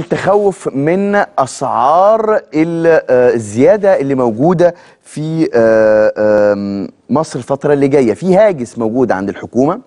التخوف من اسعار آه، الزياده اللي موجوده في آه، مصر الفتره اللي جايه في هاجس موجود عند الحكومه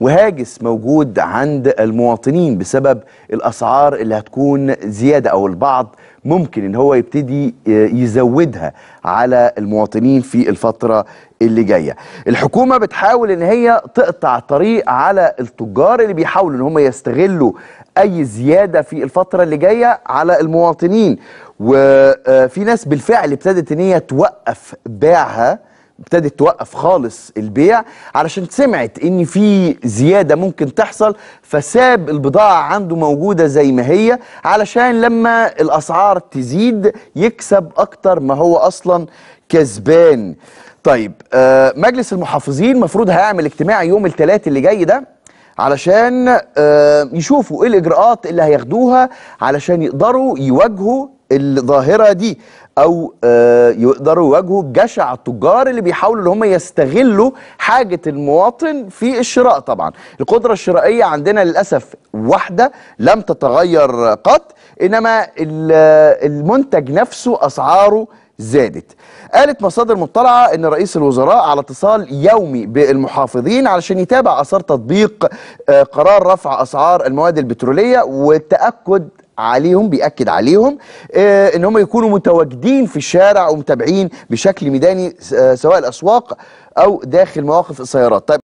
وهاجس موجود عند المواطنين بسبب الاسعار اللي هتكون زياده او البعض ممكن ان هو يبتدي آه، يزودها على المواطنين في الفتره اللي جايه الحكومه بتحاول ان هي تقطع طريق على التجار اللي بيحاولوا ان هم يستغلوا اي زياده في الفتره اللي جايه على المواطنين وفي آه، ناس بالفعل ابتدت ان هي توقف بيعها ابتدت توقف خالص البيع علشان سمعت ان في زياده ممكن تحصل فساب البضاعه عنده موجوده زي ما هي علشان لما الاسعار تزيد يكسب اكتر ما هو اصلا كسبان طيب آه مجلس المحافظين مفروض هيعمل اجتماع يوم الثلاث اللي جاي ده علشان آه يشوفوا ايه الاجراءات اللي هياخدوها علشان يقدروا يواجهوا الظاهره دي او آه، يقدروا يواجهوا جشع التجار اللي بيحاولوا ان هم يستغلوا حاجه المواطن في الشراء طبعا القدره الشرائيه عندنا للاسف واحده لم تتغير قط انما المنتج نفسه اسعاره زادت قالت مصادر مطلعة أن رئيس الوزراء على اتصال يومي بالمحافظين علشان يتابع أثار تطبيق آه، قرار رفع أسعار المواد البترولية والتأكد عليهم بيأكد عليهم آه، ان هم يكونوا متواجدين في الشارع ومتابعين بشكل ميداني آه، سواء الاسواق او داخل مواقف السيارات طيب